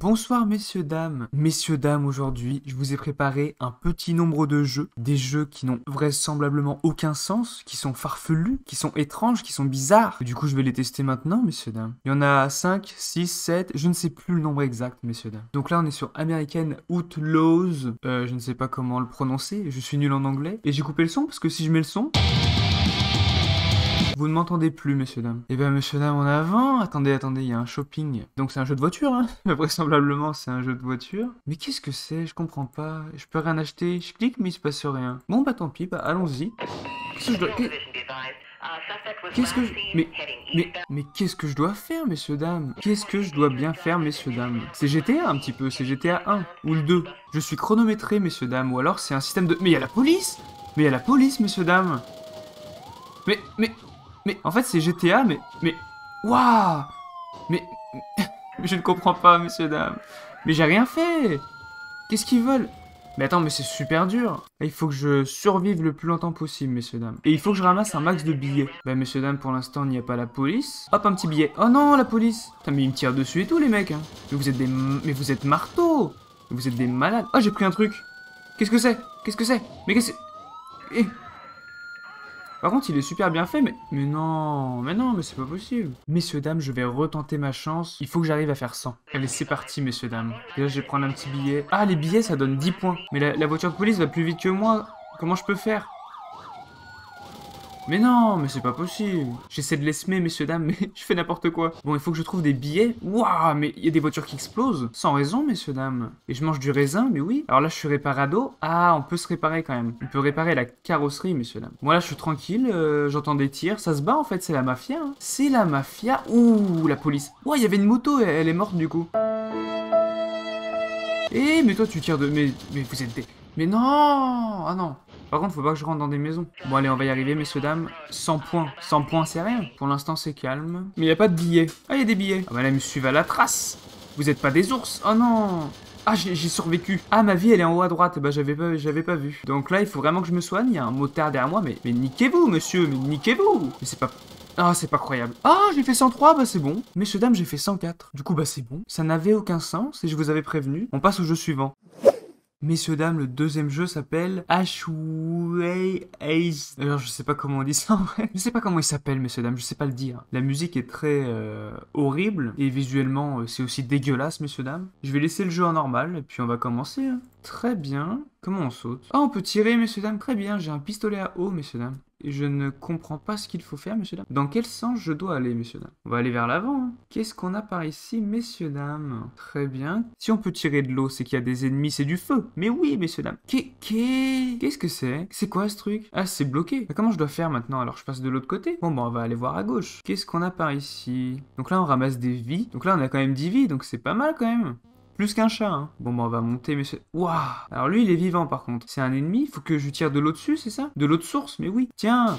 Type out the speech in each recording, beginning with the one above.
Bonsoir messieurs dames. Messieurs dames, aujourd'hui, je vous ai préparé un petit nombre de jeux, des jeux qui n'ont vraisemblablement aucun sens, qui sont farfelus, qui sont étranges, qui sont bizarres. du coup, je vais les tester maintenant messieurs dames. Il y en a 5, 6, 7, je ne sais plus le nombre exact messieurs dames. Donc là, on est sur American Outlaws, euh, je ne sais pas comment le prononcer, je suis nul en anglais et j'ai coupé le son parce que si je mets le son vous ne m'entendez plus, messieurs dames. Eh bien, messieurs dames, en avant. Attendez, attendez, il y a un shopping. Donc, c'est un jeu de voiture, hein Vraisemblablement, c'est un jeu de voiture. Mais qu'est-ce que c'est Je comprends pas. Je peux rien acheter. Je clique, mais il se passe rien. Bon, bah tant pis, bah allons-y. Qu'est-ce que je dois... Qu'est-ce que Mais... Mais... Mais qu'est-ce que je dois faire, messieurs, dames Qu'est-ce que je dois bien faire, messieurs, dames C'est GTA, un petit peu. C'est GTA 1. Ou le 2. Je suis chronométré, messieurs, dames. Ou alors, c'est un système de... Mais il y a la police Mais il y a la police, messieurs, dames Mais... Mais... Mais en fait, c'est GTA, mais. Mais. Waouh Mais. je ne comprends pas, messieurs, dames. Mais j'ai rien fait Qu'est-ce qu'ils veulent mais attends, mais c'est super dur. Il faut que je survive le plus longtemps possible, messieurs dames. Et il faut que je ramasse un max de billets. Bah, messieurs dames, pour l'instant, il n'y a pas la police. Hop, un petit billet. Oh non, la police. Putain, mais ils me tirent dessus et tout, les mecs. Hein. Mais vous êtes des... Mais vous êtes marteaux. Vous êtes des malades. Oh, j'ai pris un truc. Qu'est-ce que c'est Qu'est-ce que c'est Mais qu'est-ce que... Eh... Par contre, il est super bien fait, mais... Mais non, mais non, mais c'est pas possible. Messieurs, dames, je vais retenter ma chance. Il faut que j'arrive à faire 100. Allez, c'est parti, messieurs, dames. là, je vais prendre un petit billet. Ah, les billets, ça donne 10 points. Mais la voiture de police va plus vite que moi. Comment je peux faire mais non, mais c'est pas possible. J'essaie de les semer, messieurs, dames, mais je fais n'importe quoi. Bon, il faut que je trouve des billets. Waouh, mais il y a des voitures qui explosent. Sans raison, messieurs, dames. Et je mange du raisin, mais oui. Alors là, je suis réparado. Ah, on peut se réparer quand même. On peut réparer la carrosserie, messieurs, dames. Moi, là, je suis tranquille. Euh, j'entends des tirs. Ça se bat, en fait. C'est la mafia. Hein. C'est la mafia. Ouh, la police. Ouais, il y avait une moto. Elle est morte, du coup. Eh, mais toi, tu tires de... Mais, mais vous êtes des... Mais non Ah non par contre, faut pas que je rentre dans des maisons. Bon, allez, on va y arriver, messieurs, dames. 100 points. 100 points, c'est rien. Pour l'instant, c'est calme. Mais il a pas de billets. Ah, il y a des billets. Ah, bah là, me suivent à la trace. Vous êtes pas des ours. Oh non ah, j'ai survécu. Ah, ma vie, elle est en haut à droite. Bah, j'avais pas, j'avais pas vu. Donc là, il faut vraiment que je me soigne. Il y a un motard derrière moi. Mais, mais niquez-vous, monsieur. Mais niquez-vous. Mais c'est pas... Ah, c'est pas croyable. Ah, j'ai fait 103, bah c'est bon. Messieurs, dames, j'ai fait 104. Du coup, bah c'est bon. Ça n'avait aucun sens et je vous avais prévenu. On passe au jeu suivant. Messieurs, dames, le deuxième jeu s'appelle Ashway Ace. D'ailleurs, je sais pas comment on dit ça en vrai. Je sais pas comment il s'appelle, messieurs, dames, je sais pas le dire. La musique est très euh, horrible et visuellement, euh, c'est aussi dégueulasse, messieurs, dames. Je vais laisser le jeu en normal et puis on va commencer. Hein. Très bien. Comment on saute Ah, on peut tirer, messieurs, dames, très bien. J'ai un pistolet à eau, messieurs, dames. Je ne comprends pas ce qu'il faut faire, messieurs dames. Dans quel sens je dois aller, messieurs dames On va aller vers l'avant. Hein. Qu'est-ce qu'on a par ici, messieurs dames Très bien. Si on peut tirer de l'eau, c'est qu'il y a des ennemis, c'est du feu. Mais oui, messieurs dames. Qu'est-ce que c'est C'est quoi ce truc Ah, c'est bloqué. Bah, comment je dois faire maintenant Alors, je passe de l'autre côté Bon, bon, bah, on va aller voir à gauche. Qu'est-ce qu'on a par ici Donc là, on ramasse des vies. Donc là, on a quand même 10 vies, donc c'est pas mal quand même plus qu'un chat. Hein. Bon, bah, on va monter, mais c'est... Waouh Alors lui, il est vivant, par contre. C'est un ennemi, faut que je tire de l'eau dessus, c'est ça De l'autre source, mais oui. Tiens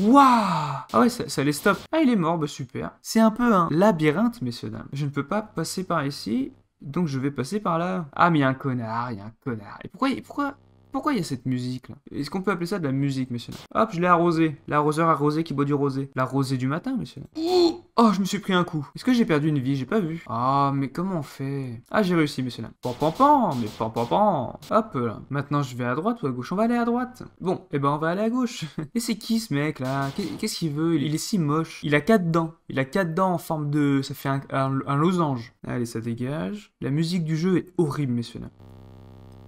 Waouh Ah ouais, ça, les stop. Ah, il est mort, bah super. C'est un peu un labyrinthe, messieurs, dames. Je ne peux pas passer par ici, donc je vais passer par là. Ah, mais il y a un connard, il y a un connard. Et pourquoi... pourquoi... Pourquoi il y a cette musique là Est-ce qu'on peut appeler ça de la musique, messieurs Hop, je l'ai arrosé. L'arroseur arrosé qui boit du rosé. La rosée du matin, messieurs. Oh, je me suis pris un coup. Est-ce que j'ai perdu une vie J'ai pas vu. Ah, mais comment on fait Ah, j'ai réussi, messieurs dames Pan, pan, pan, mais pan, pan, pan. Hop là. Maintenant, je vais à droite ou à gauche On va aller à droite. Bon, et eh ben, on va aller à gauche. et c'est qui ce mec là Qu'est-ce qu'il veut Il est si moche. Il a quatre dents. Il a quatre dents en forme de. Ça fait un, losange. Allez, ça dégage. La musique du jeu est horrible, messieurs dames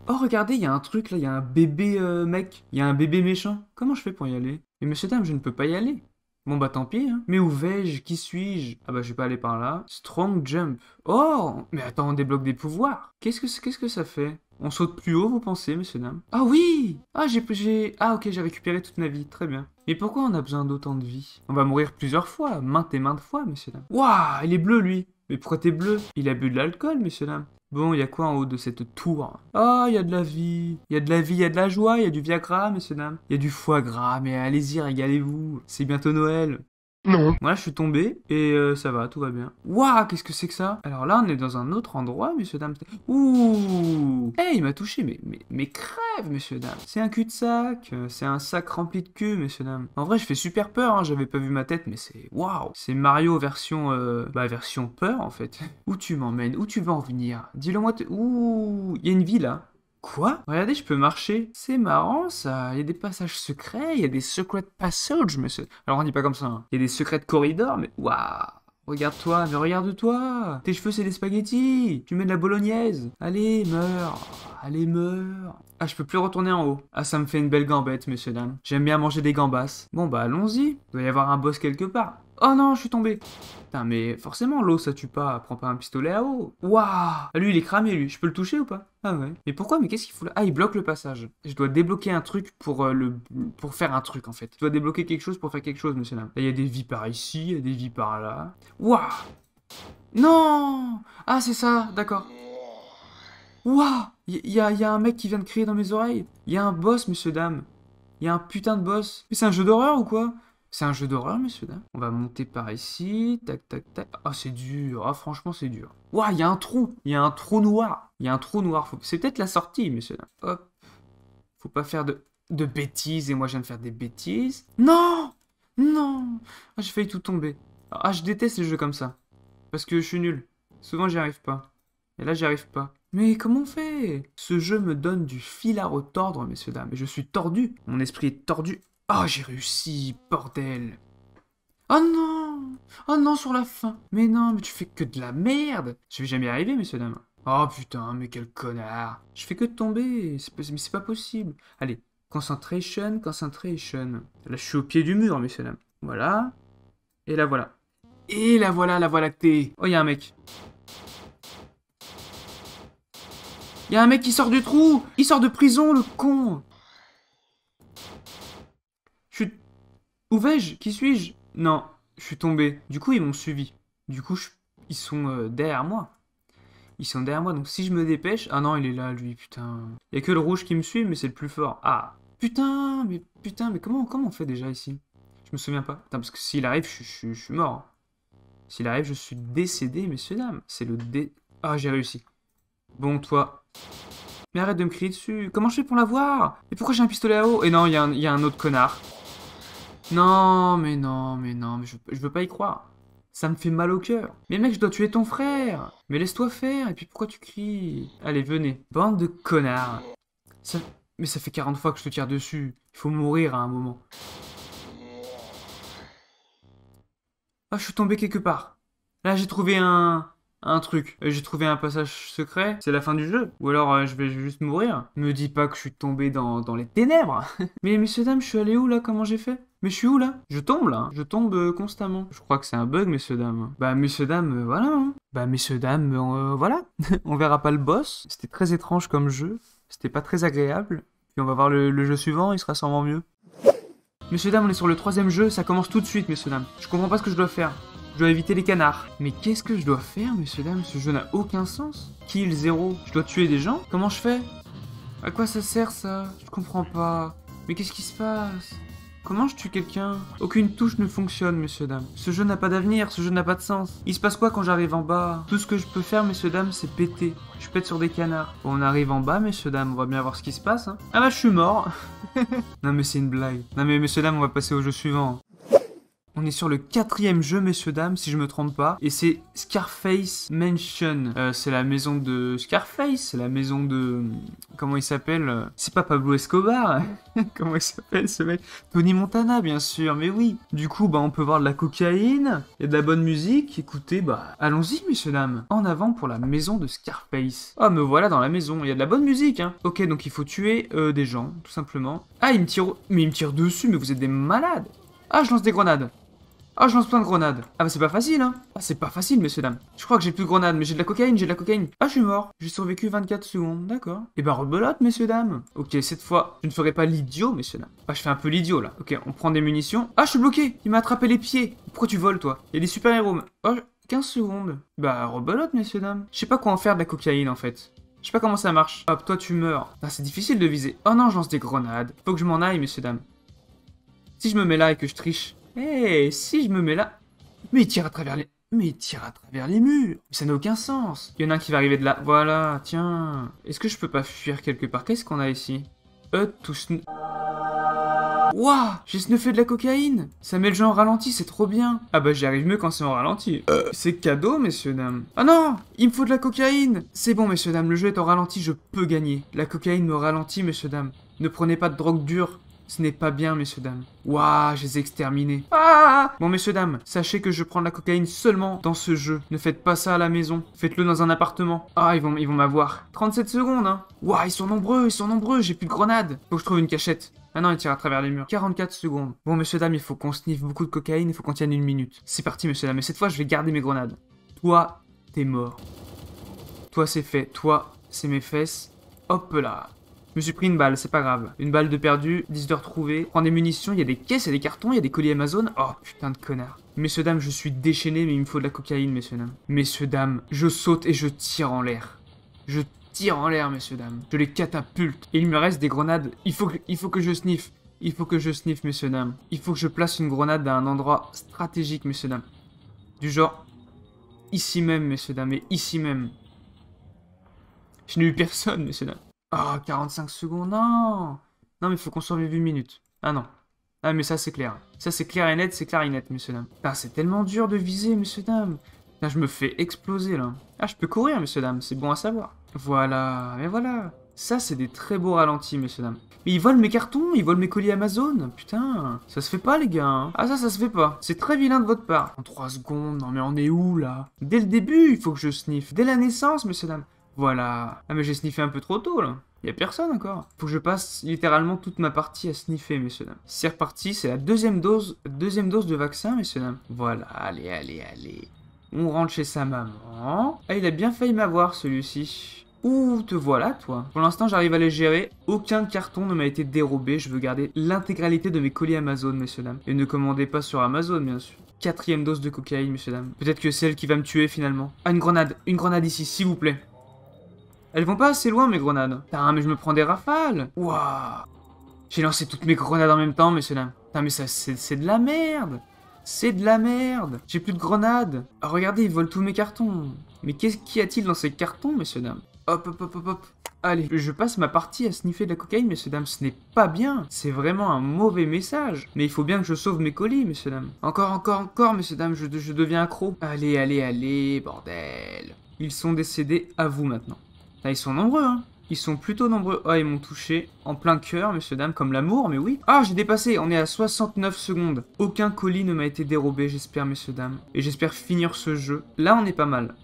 Oh, regardez, il y a un truc là, il y a un bébé euh, mec, il y a un bébé méchant. Comment je fais pour y aller Mais monsieur dame, je ne peux pas y aller. Bon bah tant pis, hein. mais où vais-je Qui suis-je Ah bah je vais pas aller par là. Strong jump. Oh Mais attends, on débloque des pouvoirs. Qu'est-ce que, qu'est-ce que ça fait on saute plus haut, vous pensez, monsieur dames Ah oui Ah, j'ai... Ah, ok, j'ai récupéré toute ma vie, très bien. Mais pourquoi on a besoin d'autant de vie On va mourir plusieurs fois, maintes et maintes fois, monsieur dame. Waouh, il est bleu, lui Mais pourquoi t'es bleu Il a bu de l'alcool, monsieur dame. Bon, il y a quoi en haut de cette tour Ah, il y a de la vie. Il y a de la vie, il y a de la joie, il y a du Viagra, messieurs dames. Il y a du foie gras, mais allez-y, régalez-vous. C'est bientôt Noël. Non. Moi, je suis tombé et euh, ça va, tout va bien. Waouh, qu'est-ce que c'est que ça Alors là, on est dans un autre endroit, monsieur dame. Ouh Eh, il m'a touché, mais, mais, mais crève, monsieur dame. C'est un cul-de-sac, euh, c'est un sac rempli de cul, monsieur dame. En vrai, je fais super peur, hein, j'avais pas vu ma tête, mais c'est waouh C'est Mario version, euh, bah, version peur, en fait. où tu m'emmènes Où tu vas en venir Dis-le moi. Ouh, il y a une ville, là. Hein. Quoi Regardez, je peux marcher. C'est marrant ça. Il y a des passages secrets, il y a des secrets passages, monsieur. Alors on dit pas comme ça. Hein. Il y a des secrets corridors, mais waouh Regarde-toi, mais regarde-toi Tes cheveux, c'est des spaghettis Tu mets de la bolognaise Allez, meurs Allez, meurs Ah, je peux plus retourner en haut. Ah, ça me fait une belle gambette, monsieur, dame. J'aime bien manger des gambasses. Bon, bah, allons-y. doit y avoir un boss quelque part. Oh non, je suis tombé Putain, mais forcément, l'eau, ça tue pas. Prends pas un pistolet à eau. Waouh Lui, il est cramé, lui. Je peux le toucher ou pas Ah ouais. Mais pourquoi Mais qu'est-ce qu'il faut là Ah, il bloque le passage. Je dois débloquer un truc pour euh, le... pour faire un truc, en fait. Je dois débloquer quelque chose pour faire quelque chose, monsieur Là, il y a des vies par ici, il y a des vies par là. Waouh Non Ah, c'est ça, d'accord. Waouh Il y, a, un mec qui vient de crier dans mes oreilles. Il y a un boss, monsieur dame. Il y a un putain de boss. Mais c'est un jeu d'horreur ou quoi c'est un jeu d'horreur, monsieur dames. On va monter par ici. Tac, tac, tac. Ah, c'est dur. Ah, franchement, c'est dur. Ouah, il y a un trou. Il y a un trou noir. Il y a un trou noir. C'est peut-être la sortie, monsieur dames. Hop. Faut pas faire de... de bêtises. Et moi, je viens de faire des bêtises. Non Non Ah, j'ai failli tout tomber. Ah, je déteste les jeux comme ça. Parce que je suis nul. Souvent, j'y arrive pas. Et là, j'y arrive pas. Mais comment on fait Ce jeu me donne du fil à retordre, messieurs, dames. Et je suis tordu. Mon esprit est tordu. Oh, j'ai réussi, bordel Oh non Oh non, sur la fin Mais non, mais tu fais que de la merde Je vais jamais arriver, messieurs, dames. Oh putain, mais quel connard Je fais que tomber, mais c'est pas possible. Allez, concentration, concentration. Là, je suis au pied du mur, messieurs, dames. Voilà. Et là, voilà. Et la voilà, la voie lactée Oh, y'a un mec Y'a un mec qui sort du trou Il sort de prison, le con Où vais-je Qui suis-je Non, je suis tombé. Du coup, ils m'ont suivi. Du coup, ils sont euh, derrière moi. Ils sont derrière moi, donc si je me dépêche... Ah non, il est là, lui, putain. Il a que le rouge qui me suit, mais c'est le plus fort. Ah, putain, mais putain, mais comment, comment on fait déjà ici Je me souviens pas. Putain, parce que s'il arrive, je, suis mort. Hein. S'il arrive, je suis décédé, messieurs, dames. C'est le dé... Ah, j'ai réussi. Bon, toi... Mais arrête de me crier dessus. Comment je fais pour l'avoir voir Et pourquoi j'ai un pistolet à eau Et non, il y, y, a un autre connard. Non, mais non, mais non, mais je, veux pas y croire. Ça me fait mal au cœur. Mais mec, je dois tuer ton frère. Mais laisse-toi faire. Et puis pourquoi tu cries Allez, venez. Bande de connards. Mais ça fait 40 fois que je te tire dessus. Il faut mourir à un moment. Ah, je suis tombé quelque part. Là, j'ai trouvé un... Un truc. Euh, j'ai trouvé un passage secret. C'est la fin du jeu. Ou alors, euh, je vais juste mourir. Me dis pas que je suis tombé dans, dans les ténèbres. mais, messieurs, dames, je suis allé où, là Comment j'ai fait mais je suis où là Je tombe là. Je tombe euh, constamment. Je crois que c'est un bug, messieurs dames. Bah, messieurs dames, euh, voilà. Hein. Bah, messieurs dames, euh, voilà. on verra pas le boss. C'était très étrange comme jeu. C'était pas très agréable. Puis on va voir le, jeu suivant, il sera sûrement mieux. Messieurs dames, on est sur le troisième jeu. Ça commence tout de suite, messieurs dames. Je comprends pas ce que je dois faire. Je dois éviter les canards. Mais qu'est-ce que je dois faire, messieurs dames Ce jeu n'a aucun sens. Kill zéro. Je dois tuer des gens Comment je fais À quoi ça sert ça Je comprends pas. Mais qu'est-ce qui se passe Comment je tue quelqu'un Aucune touche ne fonctionne, messieurs dames. Ce jeu n'a pas d'avenir, ce jeu n'a pas de sens. Il se passe quoi quand j'arrive en bas Tout ce que je peux faire, messieurs dames, c'est péter. Je pète sur des canards. Bon, on arrive en bas, messieurs dames, on va bien voir ce qui se passe. Hein. Ah bah, je suis mort. non mais c'est une blague. Non mais messieurs dames, on va passer au jeu suivant. On est sur le quatrième jeu, messieurs, dames, si je me trompe pas. Et c'est Scarface Mansion. Euh, c'est la maison de Scarface, c'est la maison de... Euh, comment il s'appelle euh, C'est pas Pablo Escobar Comment il s'appelle ce mec Tony Montana, bien sûr, mais oui. Du coup, bah, on peut voir de la cocaïne, et de la bonne musique. Écoutez, bah, allons-y, messieurs, dames. En avant pour la maison de Scarface. oh, me voilà dans la maison, il y a de la bonne musique, hein. Ok, donc il faut tuer des gens, tout simplement. Ah, il me tire... Mais il me tire dessus, mais vous êtes des malades ah, je lance des grenades. Ah, je lance plein de grenades. Ah, bah c'est pas facile, hein. Ah, c'est pas facile, messieurs, dames. Je crois que j'ai plus de grenades, mais j'ai de la cocaïne, j'ai de la cocaïne. Ah, je suis mort. J'ai survécu 24 secondes, d'accord. Et eh bah, ben, rebelote, messieurs, dames. Ok, cette fois, je ne ferai pas l'idiot, messieurs, dames. Ah, je fais un peu l'idiot, là. Ok, on prend des munitions. Ah, je suis bloqué. Il m'a attrapé les pieds. Pourquoi tu voles, toi Il y a des super-héros. Oh, 15 secondes. Bah, rebelote, messieurs, dames. Je sais pas quoi en faire de la cocaïne, en fait. Je sais pas comment ça marche. Hop, toi, tu meurs. Ah, c'est difficile de viser. Oh non, je lance des grenades. Faut que je m'en aille, messieurs, dames. Si je me mets là et que je triche, eh si je me mets là... Mais il tire à travers les... Mais il tire à travers les murs ça n'a aucun sens Il y en a un qui va arriver de là. Voilà, tiens. Est-ce que je peux pas fuir quelque part Qu'est-ce qu'on a ici Euh, tout Waouh, Wouah J'ai snuffé de la cocaïne Ça met le jeu en ralenti, c'est trop bien Ah bah j'y arrive mieux quand c'est en ralenti. Euh. c'est cadeau, messieurs, dames. Ah non Il me faut de la cocaïne C'est bon, messieurs, dames, le jeu est en ralenti, je peux gagner. La cocaïne me ralentit, messieurs, dames. Ne prenez pas de drogue dure, ce n'est pas bien, messieurs, dames. Waouh, je les ai exterminés. Ah bon, messieurs, dames, sachez que je prends de la cocaïne seulement dans ce jeu. Ne faites pas ça à la maison. Faites-le dans un appartement. Ah, ils vont, ils vont m'avoir. 37 secondes, hein. Waouh, ils sont nombreux, ils sont nombreux. J'ai plus de grenades. Faut que je trouve une cachette. Ah non, il tire à travers les murs. 44 secondes. Bon, messieurs, dames, il faut qu'on sniffe beaucoup de cocaïne. Il faut qu'on tienne une minute. C'est parti, messieurs, dames. Mais cette fois, je vais garder mes grenades. Toi, t'es mort. Toi, c'est fait. Toi, c'est mes fesses. Hop là. Je me suis pris une balle, c'est pas grave. Une balle de perdu, 10 de retrouvé. Prends des munitions, il y a des caisses, il y a des cartons, il y a des colis Amazon. Oh putain de connard. Messieurs dames, je suis déchaîné, mais il me faut de la cocaïne, messieurs dames. Messieurs dames, je saute et je tire en l'air. Je tire en l'air, messieurs dames. Je les catapulte. Et il me reste des grenades. Il faut que, il faut que je sniffe. Il faut que je sniffe, messieurs dames. Il faut que je place une grenade à un endroit stratégique, messieurs dames. Du genre, ici même, messieurs dames, et ici même. Je n'ai eu personne, messieurs dames. Ah, oh, 45 secondes, non Non, mais il faut qu'on survive une minute. Ah non. Ah, mais ça, c'est clair. Ça, c'est clair et net, c'est clair et net, messieurs, dames. c'est tellement dur de viser, messieurs, dames. là je me fais exploser, là. Ah, je peux courir, monsieur dames, c'est bon à savoir. Voilà, mais voilà. Ça, c'est des très beaux ralentis, messieurs, dames. Mais ils volent mes cartons, ils volent mes colis Amazon. Putain, ça se fait pas, les gars. Hein. Ah, ça, ça se fait pas. C'est très vilain de votre part. En 3 secondes, non mais on est où, là Dès le début, il faut que je sniffe. Dès la naissance, monsieur dames. Voilà. Ah mais j'ai sniffé un peu trop tôt là. Y a personne encore. Faut que je passe littéralement toute ma partie à sniffer, messieurs dames. C'est reparti, c'est la deuxième dose, deuxième dose de vaccin, messieurs dames. Voilà, allez, allez, allez. On rentre chez sa maman. Ah, il a bien failli m'avoir, celui-ci. Ouh, te voilà, toi. Pour l'instant, j'arrive à les gérer. Aucun carton ne m'a été dérobé. Je veux garder l'intégralité de mes colis Amazon, messieurs dames. Et ne commandez pas sur Amazon, bien sûr. Quatrième dose de cocaïne, messieurs dames. Peut-être que celle qui va me tuer, finalement. Ah, une grenade. Une grenade ici, s'il vous plaît. Elles vont pas assez loin, mes grenades. Putain, mais je me prends des rafales. Waouh. J'ai lancé toutes mes grenades en même temps, messieurs-dames. Putain, mais ça, c'est de la merde. C'est de la merde. J'ai plus de grenades. Ah, regardez, ils volent tous mes cartons. Mais qu'est-ce qu'il y a-t-il dans ces cartons, messieurs dames Hop, hop, hop, hop, hop. Allez, je passe ma partie à sniffer de la cocaïne, messieurs dames, ce n'est pas bien. C'est vraiment un mauvais message. Mais il faut bien que je sauve mes colis, messieurs dames. Encore, encore, encore, messieurs dames, je, je deviens accro. Allez, allez, allez, bordel. Ils sont décédés à vous maintenant. Là, ah, ils sont nombreux, hein. Ils sont plutôt nombreux. Oh, ils m'ont touché en plein cœur, messieurs dame, comme l'amour, mais oui. Ah, j'ai dépassé, on est à 69 secondes. Aucun colis ne m'a été dérobé, j'espère, messieurs dames. Et j'espère finir ce jeu. Là, on est pas mal.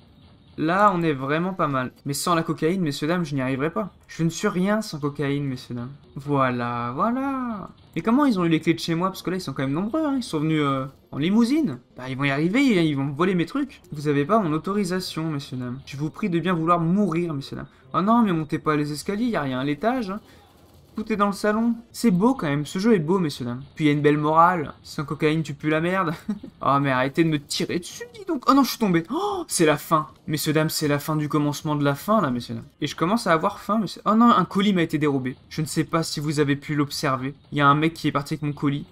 Là, on est vraiment pas mal. Mais sans la cocaïne, messieurs dames, je n'y arriverai pas. Je ne suis rien sans cocaïne, messieurs dames. Voilà, voilà. Mais comment ils ont eu les clés de chez moi Parce que là, ils sont quand même nombreux. Hein. Ils sont venus euh, en limousine. Bah, ils vont y arriver, hein. ils vont voler mes trucs. Vous avez pas mon autorisation, messieurs dames. Je vous prie de bien vouloir mourir, monsieur dames. Oh non, mais montez pas les escaliers, il y a rien à l'étage. Hein. Écoutez dans le salon. C'est beau quand même, ce jeu est beau, messieurs dames. Puis il y a une belle morale. Sans cocaïne, tu pues la merde. oh, mais arrêtez de me tirer dessus, dis donc. Oh non, je suis tombé. Oh, c'est la fin. Messieurs dames, c'est la fin du commencement de la fin, là, messieurs dames. Et je commence à avoir faim, messieurs. Oh non, un colis m'a été dérobé. Je ne sais pas si vous avez pu l'observer. Il y a un mec qui est parti avec mon colis.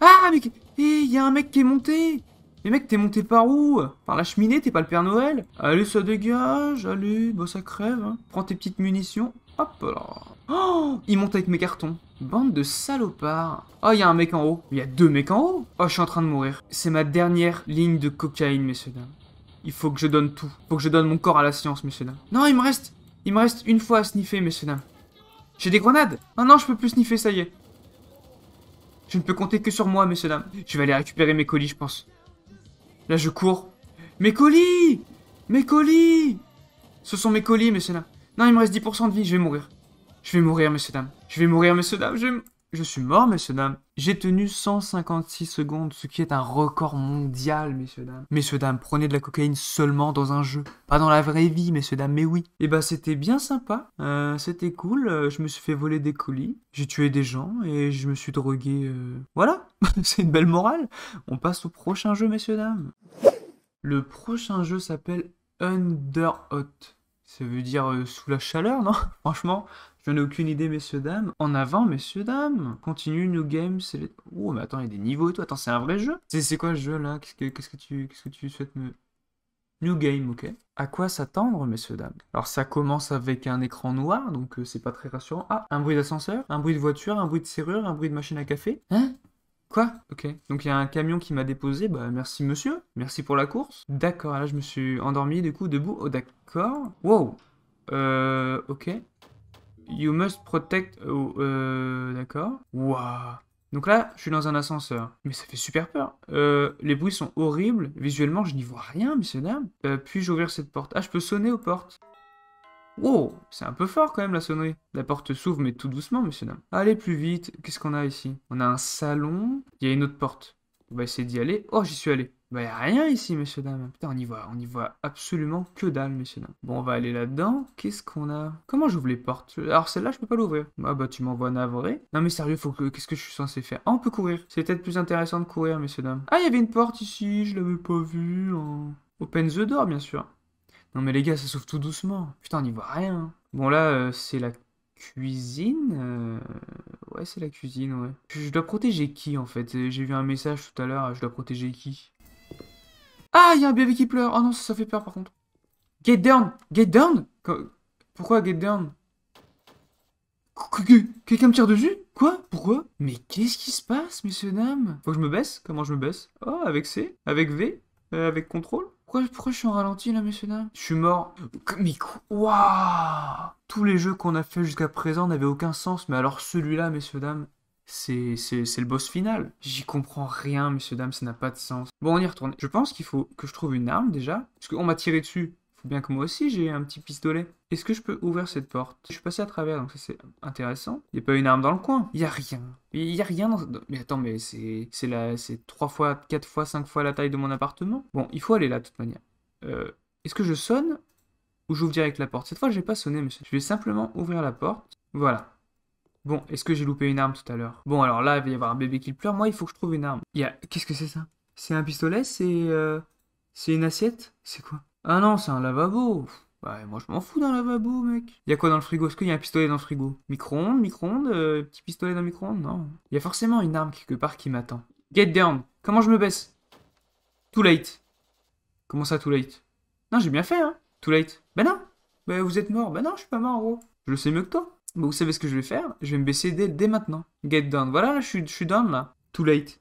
Ah, mais. Eh, il y a un mec qui est monté. Mais mec, t'es monté par où Par la cheminée, t'es pas le Père Noël Allez, ça dégage, allez, bah ça crève. Hein. Prends tes petites munitions. Hop là. Oh, il monte avec mes cartons. Bande de salopards. Oh, il y a un mec en haut. Il y a deux mecs en haut. Oh, je suis en train de mourir. C'est ma dernière ligne de cocaïne, messieurs dames. Il faut que je donne tout. Il faut que je donne mon corps à la science, messieurs dames. Non, il me reste... Il me reste une fois à sniffer, messieurs dames. J'ai des grenades Non, non, je peux plus sniffer, ça y est. Je ne peux compter que sur moi, messieurs dames. Je vais aller récupérer mes colis, je pense. Là, je cours. Mes colis Mes colis Ce sont mes colis, messieurs dames. Non, il me reste 10% de vie, je vais mourir. Je vais mourir, messieurs dames. Je vais mourir, messieurs dames. Je, je suis mort, messieurs dames. J'ai tenu 156 secondes, ce qui est un record mondial, messieurs dames. Messieurs dames, prenez de la cocaïne seulement dans un jeu. Pas dans la vraie vie, messieurs dames, mais oui. Et eh bah, ben, c'était bien sympa. Euh, c'était cool. Euh, je me suis fait voler des colis. J'ai tué des gens et je me suis drogué. Euh, voilà. C'est une belle morale. On passe au prochain jeu, messieurs dames. Le prochain jeu s'appelle Under Hot. Ça veut dire euh, sous la chaleur, non Franchement, je ai aucune idée, messieurs, dames. En avant, messieurs, dames. Continue, New Game, c'est... Oh, mais attends, il y a des niveaux et tout. Attends, c'est un vrai jeu C'est quoi ce jeu, là Qu'est-ce que tu ce que tu souhaites me... New Game, ok. À quoi s'attendre, messieurs, dames Alors, ça commence avec un écran noir, donc euh, c'est pas très rassurant. Ah, un bruit d'ascenseur, un bruit de voiture, un bruit de serrure, un bruit de machine à café. Hein Quoi Ok. Donc il y a un camion qui m'a déposé, bah merci monsieur, merci pour la course. D'accord, là je me suis endormi du coup, debout. Oh d'accord. Wow. Euh, ok. You must protect... euh, d'accord. Waouh. Donc là, je suis dans un ascenseur. Mais ça fait super peur. Euh, les bruits sont horribles. Visuellement, je n'y vois rien, messieurs, dames. Euh, puis-je ouvrir cette porte Ah, je peux sonner aux portes. Oh, c'est un peu fort quand même la sonnerie. La porte s'ouvre mais tout doucement, monsieur dame. Allez plus vite, qu'est-ce qu'on a ici On a un salon, il y a une autre porte. On va essayer d'y aller. Oh, j'y suis allé. Bah y a rien ici, monsieur dame. Putain, on y voit, on y voit absolument que dalle, monsieur dame. Bon, on va aller là-dedans. Qu'est-ce qu'on a Comment j'ouvre les portes Alors celle-là, je peux pas l'ouvrir. Ah bah tu m'envoies navré. Non mais sérieux, faut que qu'est-ce que je suis censé faire Ah, on peut courir. C'est peut-être plus intéressant de courir, monsieur dame. Ah, il y avait une porte ici, je l'avais pas vue. Hein. Open the door, bien sûr. Non mais les gars, ça s'ouvre tout doucement. Putain, on y voit rien. Bon là, euh, c'est la cuisine. Euh, ouais, c'est la cuisine, ouais. Je dois protéger qui en fait euh, J'ai vu un message tout à l'heure, je dois protéger qui Ah, il y a un bébé qui pleure. Oh non, ça, ça fait peur par contre. Get down Get down Pourquoi get down Quelqu'un me tire dessus Quoi Pourquoi Mais qu'est-ce qui se passe, messieurs dames Faut que je me baisse Comment je me baisse Oh, avec C Avec V Avec contrôle pourquoi, je suis en ralenti là, messieurs dames Je suis mort. Mais quoi Tous les jeux qu'on a fait jusqu'à présent n'avaient aucun sens, mais alors celui-là, messieurs dames, c'est le boss final. J'y comprends rien, messieurs dames, ça n'a pas de sens. Bon, on y retourne. Je pense qu'il faut que je trouve une arme déjà, parce qu'on m'a tiré dessus bien que moi aussi j'ai un petit pistolet. Est-ce que je peux ouvrir cette porte Je suis passé à travers, donc ça c'est intéressant. Il n'y a pas une arme dans le coin. Il n'y a rien. Il n'y a rien dans... Mais attends, mais c'est la... c'est 3 fois, 4 fois, 5 fois la taille de mon appartement. Bon, il faut aller là de toute manière. Euh, est-ce que je sonne ou j'ouvre direct la porte Cette fois, je n'ai pas sonné, monsieur. Je vais simplement ouvrir la porte. Voilà. Bon, est-ce que j'ai loupé une arme tout à l'heure Bon, alors là, il va y avoir un bébé qui pleure. Moi, il faut que je trouve une arme. Il y a... Qu'est-ce que c'est ça C'est un pistolet C'est... Euh, c'est une assiette C'est quoi ah non, c'est un lavabo. Bah, moi je m'en fous d'un lavabo, mec. Y a quoi dans le frigo Est-ce qu'il y a un pistolet dans le frigo Micro-ondes, micro-ondes, euh, petit pistolet dans le micro-ondes Non. Y a forcément une arme quelque part qui m'attend. Get down. Comment je me baisse Too late. Comment ça, too late Non, j'ai bien fait, hein. Too late. Bah non. Bah vous êtes mort. Bah non, je suis pas mort, gros. Je le sais mieux que toi. Bah vous savez ce que je vais faire Je vais me baisser dès, dès maintenant. Get down. Voilà, là, je suis down, là. Too late.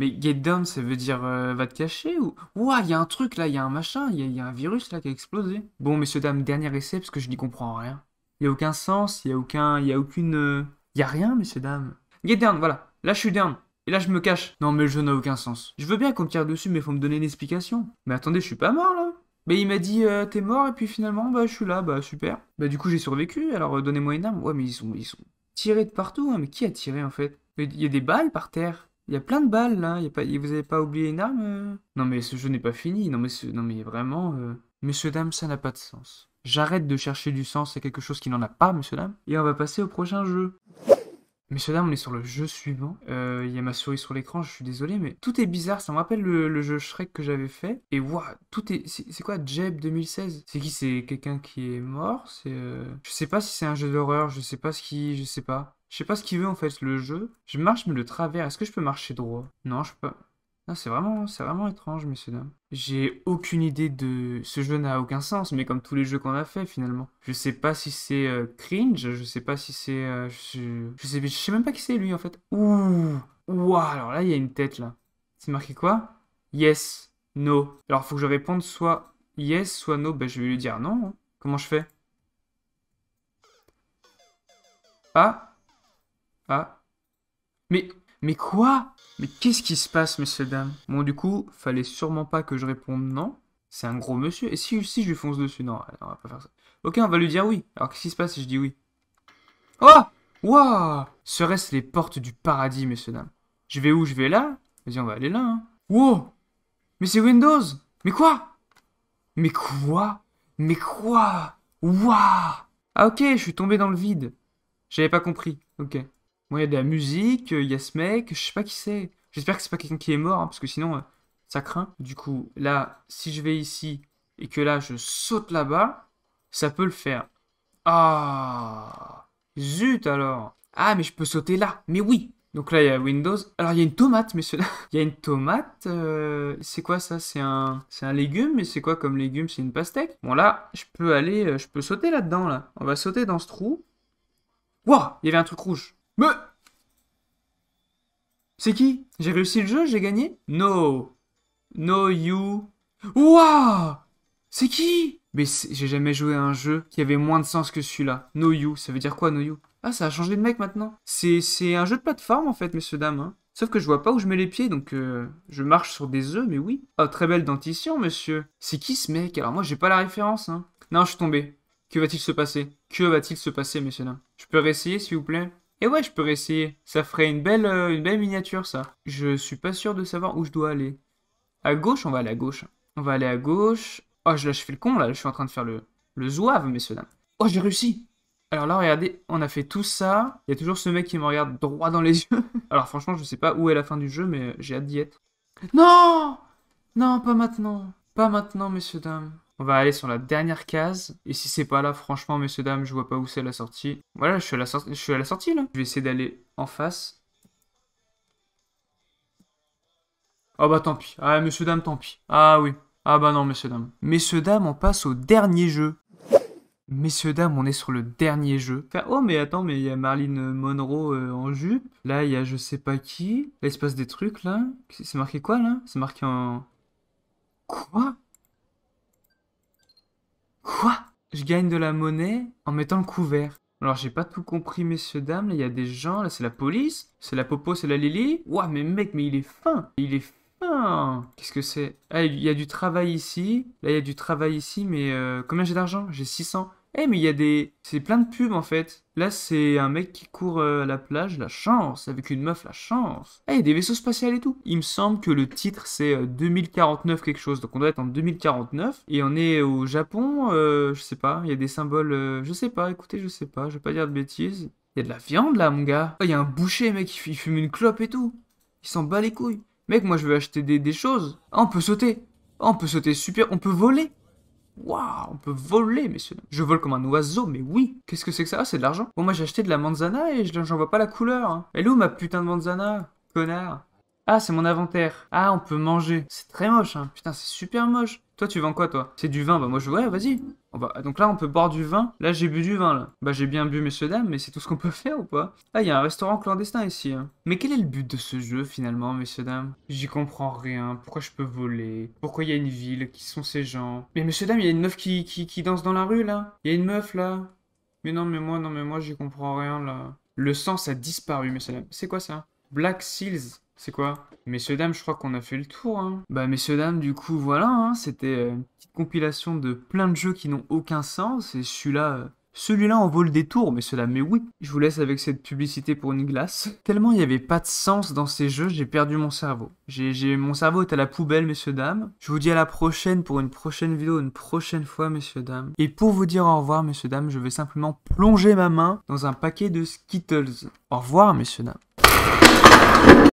Mais get down, ça veut dire euh, va te cacher ou Ouah, il y a un truc là, il y a un machin, il y, a un virus là qui a explosé. Bon, messieurs, dames, dernier essai parce que je n'y comprends rien. Il n'y a aucun sens, il n'y a, aucun... y a aucune. Euh, il n'y a rien, messieurs, dames. Get down, voilà. Là, je suis down. Et là, je me cache. Non, mais le jeu n'a aucun sens. Je veux bien qu'on tire dessus, mais faut me donner une explication. Mais attendez, je suis pas mort là. Mais il m'a dit euh, t'es mort et puis finalement bah je suis là bah super. Bah du coup j'ai survécu alors donnez-moi une arme. Ouais mais ils sont ils sont tirés de partout hein, mais qui a tiré en fait Il y a des balles par terre. Il y a plein de balles là. y pas... Vous avez pas oublié une arme euh Non mais ce jeu n'est pas fini. Non mais, non, mais vraiment. Euh, monsieur Messieurs, ça n'a pas de sens. J'arrête de chercher du sens à quelque chose qui n'en a pas, monsieur dame. Et on va passer au prochain jeu. Monsieur dame, on est sur le jeu suivant. Euh, il y a ma souris sur l'écran, je suis désolé, mais tout est bizarre. Ça me rappelle le, jeu Shrek que j'avais fait. Et waouh, tout est. C'est quoi, Jeb 2016 C'est qui C'est quelqu'un qui est mort C'est. Je sais pas si c'est un jeu d'horreur, je sais pas ce qui. Je sais pas. Je sais pas ce qu'il veut en fait le jeu. Je marche mais le travers. Est-ce que je peux marcher droit Non, je peux pas. Non, c'est vraiment, c'est vraiment étrange, messieurs dames. J'ai aucune idée de. Ce jeu n'a aucun sens, mais comme tous les jeux qu'on a fait finalement. Je sais pas si c'est euh, cringe, je sais pas si c'est. Euh, je, sais, même pas qui c'est lui en fait. Ouh Ouah, alors là, il y a une tête là. C'est marqué quoi Yes, no. Alors faut que je réponde soit yes, soit no. Ben je vais lui dire non. Hein. Comment je fais Ah ah. Mais. Mais quoi Mais qu'est-ce qui se passe, messieurs dames Bon, du coup, fallait sûrement pas que je réponde non. C'est un gros monsieur. Et si, si je lui fonce dessus Non, on va pas faire ça. Ok, on va lui dire oui. Alors, qu'est-ce qui se passe si je dis oui Oh Waouh Serait-ce les portes du paradis, messieurs dames Je vais où Je vais là Vas-y, on va aller là. Hein. Wow Mais c'est Windows Mais quoi Mais quoi Mais quoi Wouah Ah ok, je suis tombé dans le vide. J'avais pas compris. Ok. Bon, il y a de la musique, euh, il y a ce mec, je sais pas qui c'est. J'espère que c'est pas quelqu'un qui est mort, hein, parce que sinon, euh, ça craint. Du coup, là, si je vais ici et que là, je saute là-bas, ça peut le faire. Ah Zut alors Ah, mais je peux sauter là Mais oui Donc là, il y a Windows. Alors, il y a une tomate, messieurs. il y a une tomate. Euh, c'est quoi ça C'est un, un légume, mais c'est quoi comme légume C'est une pastèque Bon, là, je peux aller. Je peux sauter là-dedans, là. On va sauter dans ce trou. Waouh Il y avait un truc rouge. Me C'est qui J'ai réussi le jeu J'ai gagné No No you Ouah C'est qui Mais j'ai jamais joué à un jeu qui avait moins de sens que celui-là. No you, ça veut dire quoi No you Ah ça a changé de mec maintenant. C'est un jeu de plateforme en fait messieurs dames. Hein. Sauf que je vois pas où je mets les pieds, donc euh, je marche sur des œufs, mais oui. oh, très belle dentition, monsieur. C'est qui ce mec Alors moi, j'ai pas la référence, hein. Non, je suis tombé. Que va-t-il se passer Que va-t-il se passer, messieurs là Je peux réessayer, s'il vous plaît et ouais, je peux essayer. Ça ferait une belle, euh, une belle miniature, ça. Je suis pas sûr de savoir où je dois aller. À gauche, on va aller à gauche. On va aller à gauche. Oh, je, là, je fais le con, là. Je suis en train de faire le, le zouave, messieurs, dames. Oh, j'ai réussi alors là, regardez, on a fait tout ça. Il y a toujours ce mec qui me regarde droit dans les yeux. Alors franchement, je sais pas où est la fin du jeu, mais j'ai hâte d'y être. Non Non, pas maintenant. Pas maintenant, messieurs, dames. On va aller sur la dernière case. Et si c'est pas là, franchement, messieurs, dames, je vois pas où c'est la sortie. Voilà, je suis à la, sortie, là. Je vais essayer d'aller en face. oh bah tant pis. Ah, messieurs, dames, tant pis. Ah oui. Ah bah non, messieurs, dames. Messieurs, dames, on passe au dernier jeu. Messieurs, dames, on est sur le dernier jeu. oh, mais attends, mais il y a Marlene Monroe euh, en jupe. Là, il y a je sais pas qui. Là, il se passe des trucs, là. C'est marqué quoi, là C'est marqué en... Quoi Quoi Je gagne de la monnaie en mettant le couvert. Alors j'ai pas tout compris messieurs dames, il y a des gens, là c'est la police, c'est la popo, c'est la Lily. Ouah mais mec mais il est fin, il est fin. Qu'est-ce que c'est Ah il y a du travail ici, là il y a du travail ici mais euh, combien j'ai d'argent J'ai 600. Eh mais il y a des... C'est plein de pubs en fait. Là c'est un mec qui court euh, à la plage, la chance, avec une meuf, la chance. Eh, des vaisseaux spatiaux et tout. Il me semble que le titre c'est 2049 euh, quelque chose, donc on doit être en 2049. Et on est au Japon, euh, je sais pas, il y a des symboles, je sais pas, écoutez, je sais pas, je vais pas dire de bêtises. Il y a de la viande là mon gars. Ah, il y a un boucher mec, il fume une clope et tout. Il s'en bat les couilles. Mec, moi je veux acheter des, des choses. Ah, on peut sauter. Ah, on peut sauter super, on peut voler. Waouh, on peut voler, messieurs. Je vole comme un oiseau, mais oui. Qu'est-ce que c'est que ça Ah, c'est de l'argent. Bon, moi j'ai acheté de la manzana et j'en vois pas la couleur. Hein. Elle est où ma putain de manzana Connard. Ah, c'est mon inventaire. Ah, on peut manger. C'est très moche, hein. Putain, c'est super moche. Toi, tu vends quoi, toi C'est du vin. Bah, moi, je. Ouais, vas-y. Va... Donc là, on peut boire du vin. Là, j'ai bu du vin, là. Bah, j'ai bien bu, messieurs, dames, mais c'est tout ce qu'on peut faire ou pas Ah, il y a un restaurant clandestin ici. Hein. Mais quel est le but de ce jeu, finalement, messieurs, dames J'y comprends rien. Pourquoi je peux voler Pourquoi il y a une ville Qui sont ces gens Mais, messieurs, dames, il y a une meuf qui, qui, danse dans la rue, là. Il y a une meuf, là. Mais non, mais moi, non, mais moi, j'y comprends rien, là. Le sens a disparu, messieurs, dames. C'est quoi ça Black Seals c'est quoi Messieurs, dames, je crois qu'on a fait le tour. Hein. Bah, messieurs, dames, du coup, voilà. Hein, c'était euh, une petite compilation de plein de jeux qui n'ont aucun sens. Et celui-là, euh, celui-là en vaut le détour, messieurs, dames. Mais oui, je vous laisse avec cette publicité pour une glace. Tellement il n'y avait pas de sens dans ces jeux, j'ai perdu mon cerveau. J'ai, mon cerveau est à la poubelle, messieurs, dames. Je vous dis à la prochaine pour une prochaine vidéo, une prochaine fois, messieurs, dames. Et pour vous dire au revoir, messieurs, dames, je vais simplement plonger ma main dans un paquet de Skittles. Au revoir, messieurs, dames.